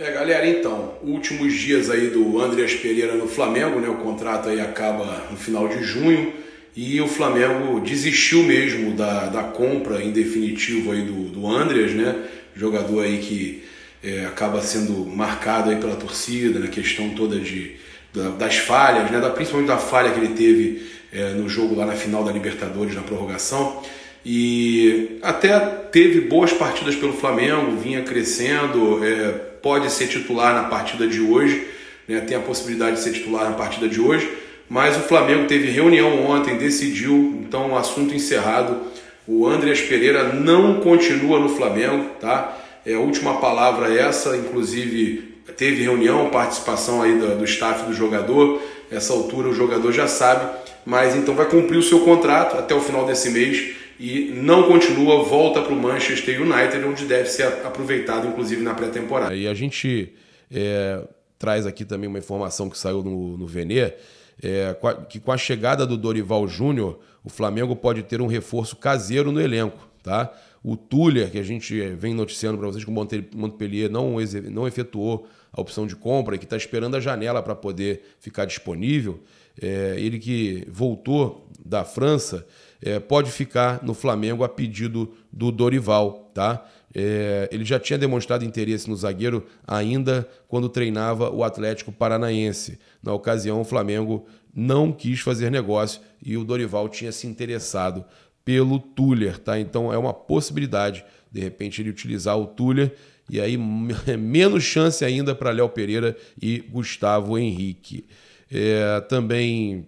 É, galera, então, últimos dias aí do Andreas Pereira no Flamengo, né? O contrato aí acaba no final de junho e o Flamengo desistiu mesmo da, da compra em definitivo aí do, do Andreas, né? Jogador aí que é, acaba sendo marcado aí pela torcida, na questão toda de, da, das falhas, né? Da, principalmente da falha que ele teve é, no jogo lá na final da Libertadores, na prorrogação. E até teve boas partidas pelo Flamengo, vinha crescendo, é, pode ser titular na partida de hoje, né, tem a possibilidade de ser titular na partida de hoje, mas o Flamengo teve reunião ontem, decidiu, então o assunto encerrado. O Andreas Pereira não continua no Flamengo, tá? É a última palavra é essa, inclusive teve reunião, participação aí do, do staff do jogador. Essa altura o jogador já sabe, mas então vai cumprir o seu contrato até o final desse mês e não continua, volta para o Manchester United, onde deve ser aproveitado, inclusive, na pré-temporada. E a gente é, traz aqui também uma informação que saiu no, no é, que com a chegada do Dorival Júnior, o Flamengo pode ter um reforço caseiro no elenco, tá? O Tuller, que a gente é, vem noticiando para vocês que o Montpellier não, não efetuou a opção de compra e que está esperando a janela para poder ficar disponível, é, ele que voltou da França, é, pode ficar no Flamengo a pedido do Dorival, tá? É, ele já tinha demonstrado interesse no zagueiro ainda quando treinava o Atlético Paranaense. Na ocasião, o Flamengo não quis fazer negócio e o Dorival tinha se interessado pelo Tuller, tá? Então é uma possibilidade, de repente, ele utilizar o Tuller e aí menos chance ainda para Léo Pereira e Gustavo Henrique. É, também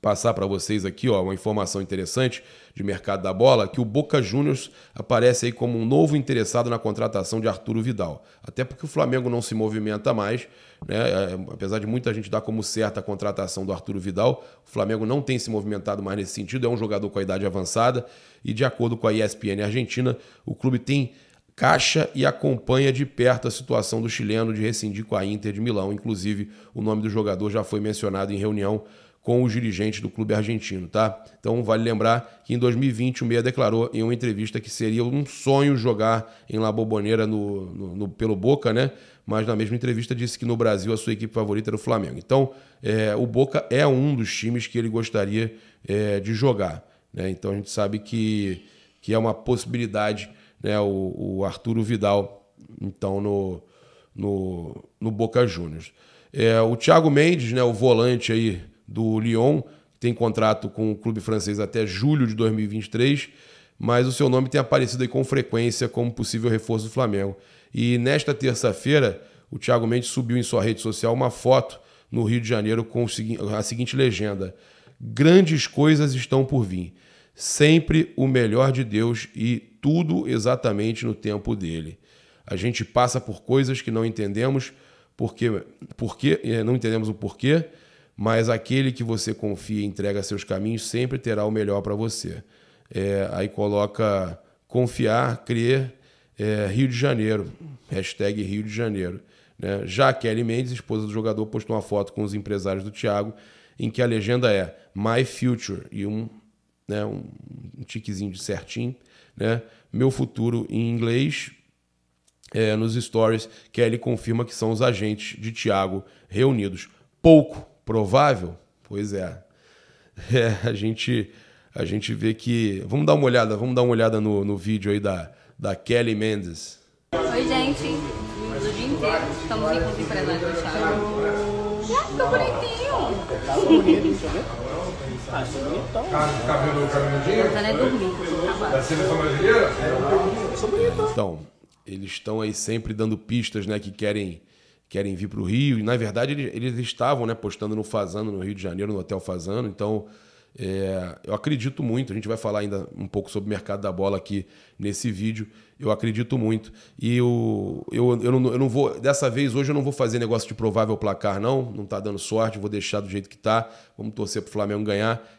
passar para vocês aqui ó, uma informação interessante de mercado da bola, que o Boca Juniors aparece aí como um novo interessado na contratação de Arturo Vidal. Até porque o Flamengo não se movimenta mais, né? É, apesar de muita gente dar como certa a contratação do Arturo Vidal, o Flamengo não tem se movimentado mais nesse sentido, é um jogador com a idade avançada e de acordo com a ESPN Argentina, o clube tem caixa e acompanha de perto a situação do chileno de rescindir com a Inter de Milão. Inclusive, o nome do jogador já foi mencionado em reunião com os dirigentes do clube argentino, tá? Então vale lembrar que em 2020 o Meia declarou em uma entrevista que seria um sonho jogar em La Bombonera no, no, no, pelo Boca, né? Mas na mesma entrevista disse que no Brasil a sua equipe favorita era o Flamengo. Então é, o Boca é um dos times que ele gostaria é, de jogar, né? Então a gente sabe que, que é uma possibilidade, né? O, o Arturo Vidal, então no, no, no Boca Juniors. É, o Thiago Mendes, né, o volante aí do Lyon, tem contrato com o clube francês até julho de 2023, mas o seu nome tem aparecido aí com frequência como possível reforço do Flamengo. E nesta terça-feira, o Thiago Mendes subiu em sua rede social uma foto no Rio de Janeiro com a seguinte legenda: Grandes coisas estão por vir. Sempre o melhor de Deus e tudo exatamente no tempo dele. A gente passa por coisas que não entendemos, porque, porque eh, não entendemos o porquê, mas aquele que você confia e entrega seus caminhos sempre terá o melhor para você. É, aí coloca confiar, crer, é, Rio de Janeiro, hashtag Rio de Janeiro. Né? Já Kelly Mendes, esposa do jogador, postou uma foto com os empresários do Thiago, em que a legenda é My Future e um, né, um, um tiquezinho de certinho, né? Meu futuro em inglês. É, nos stories, Kelly confirma que são os agentes de Thiago reunidos. Pouco Provável? Pois é. é. a, gente, a gente vê que. Vamos dar uma olhada, vamos dar uma olhada no, no vídeo aí da, da Kelly Mendes. Oi, gente. O dia inteiro estamos aqui com o empresários do Chá. Ah, ficou bonitinho. Tá bonito, deixa eu ver. Ah, bonitão. Cabelo, cabeludinho? Ela é dormindo. Da seleção brasileira? sou bonitão. Então, eles estão aí sempre dando pistas, né, que querem querem vir para o Rio. E, na verdade, eles, eles estavam né, postando no Fazano, no Rio de Janeiro, no Hotel Fazano. Então, é, eu acredito muito. A gente vai falar ainda um pouco sobre o mercado da bola aqui nesse vídeo. Eu acredito muito. E eu, eu, eu, não, eu não vou. Dessa vez, hoje, eu não vou fazer negócio de provável placar, não. Não está dando sorte, vou deixar do jeito que está. Vamos torcer para o Flamengo ganhar.